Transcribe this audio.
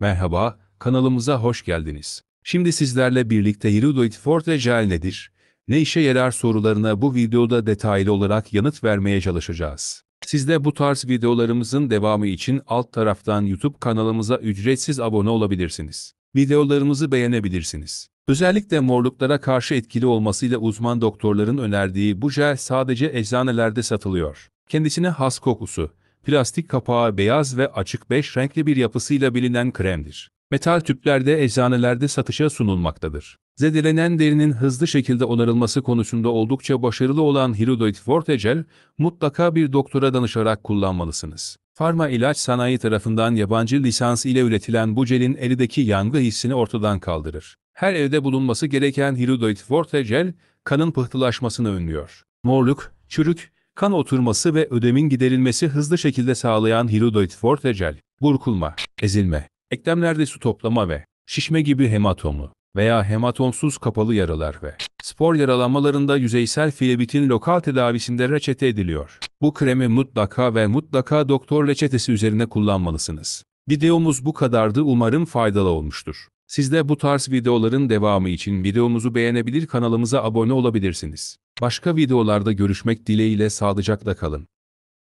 Merhaba, kanalımıza hoş geldiniz. Şimdi sizlerle birlikte Hirudoid Forte Gel nedir, ne işe yarar sorularına bu videoda detaylı olarak yanıt vermeye çalışacağız. Siz de bu tarz videolarımızın devamı için alt taraftan YouTube kanalımıza ücretsiz abone olabilirsiniz. Videolarımızı beğenebilirsiniz. Özellikle morluklara karşı etkili olmasıyla uzman doktorların önerdiği bu jel sadece eczanelerde satılıyor. Kendisine has kokusu, plastik kapağı beyaz ve açık beş renkli bir yapısıyla bilinen kremdir. Metal tüplerde eczanelerde satışa sunulmaktadır. Zedelenen derinin hızlı şekilde onarılması konusunda oldukça başarılı olan Hirudoid Vortegel, mutlaka bir doktora danışarak kullanmalısınız. Farma ilaç sanayi tarafından yabancı lisans ile üretilen bu jelin erideki yangı hissini ortadan kaldırır. Her evde bulunması gereken Hirudoid Vortegel, kanın pıhtılaşmasını önlüyor. Morluk, çürük, kan oturması ve ödemin giderilmesi hızlı şekilde sağlayan hirudoid fortecel, burkulma, ezilme, eklemlerde su toplama ve şişme gibi hematomlu veya hematomsuz kapalı yaralar ve spor yaralanmalarında yüzeysel filebitin lokal tedavisinde reçete ediliyor. Bu kremi mutlaka ve mutlaka doktor reçetesi üzerine kullanmalısınız. Videomuz bu kadardı umarım faydalı olmuştur. Siz de bu tarz videoların devamı için videomuzu beğenebilir kanalımıza abone olabilirsiniz. Başka videolarda görüşmek dileğiyle sağlıcakla kalın.